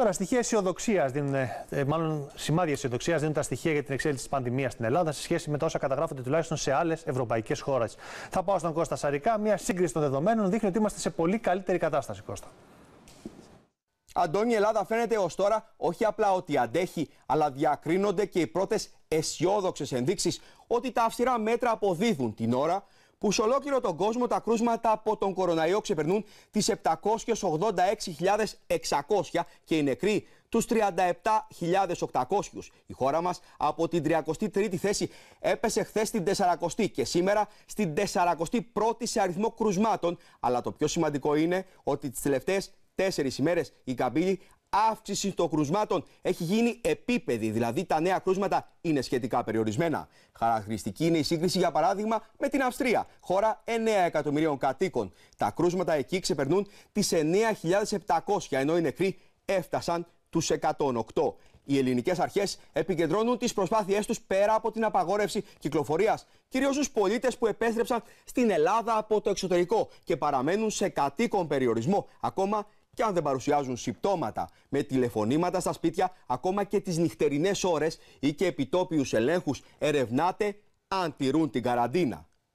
Τώρα, στοιχεία αισιοδοξίας ε, μάλλον σημάδια αισιοδοξίας δίνουν τα στοιχεία για την εξέλιξη της πανδημίας στην Ελλάδα σε σχέση με τα όσα καταγράφονται τουλάχιστον σε άλλες ευρωπαϊκές χώρες. Θα πάω στον Κώστα Σαρικά. Μια σύγκριση των δεδομένων δείχνει ότι είμαστε σε πολύ καλύτερη κατάσταση, Κώστα. Αντώνη, η Ελλάδα φαίνεται ως τώρα όχι απλά ότι αντέχει, αλλά διακρίνονται και οι πρώτες αισιόδοξες ενδείξεις ότι τα αυστηρά μέτρα αποδίδουν την ώρα που σε ολόκληρο τον κόσμο τα κρούσματα από τον κοροναϊό ξεπερνούν τις 786.600 και οι νεκροί τους 37.800. Η χώρα μας από την 33η θέση έπεσε χθες στην 40η και σήμερα στην 41η σε αριθμό κρουσμάτων. Αλλά το πιο σημαντικό είναι ότι τις τελευταίες τέσσερις ημέρες η Καμπύλη, αύξηση των κρουσμάτων έχει γίνει επίπεδη, δηλαδή τα νέα κρούσματα είναι σχετικά περιορισμένα. Χαρακτηριστική είναι η σύγκριση, για παράδειγμα, με την Αυστρία, χώρα 9 εκατομμυρίων κατοίκων. Τα κρούσματα εκεί ξεπερνούν τις 9.700, ενώ οι νεκροί έφτασαν τους 108. Οι ελληνικές αρχές επικεντρώνουν τις προσπάθειές τους πέρα από την απαγόρευση κυκλοφορίας, κυρίως στους πολίτες που επέστρεψαν στην Ελλάδα από το εξωτερικό και παραμένουν σε κατοίκον περιορισμό, ακόμα και αν δεν παρουσιάζουν συμπτώματα με τηλεφωνήματα στα σπίτια, ακόμα και τις νυχτερινές ώρες ή και επιτόπιους ελέγχους, ερευνάτε αν τηρούν την καραντίνα.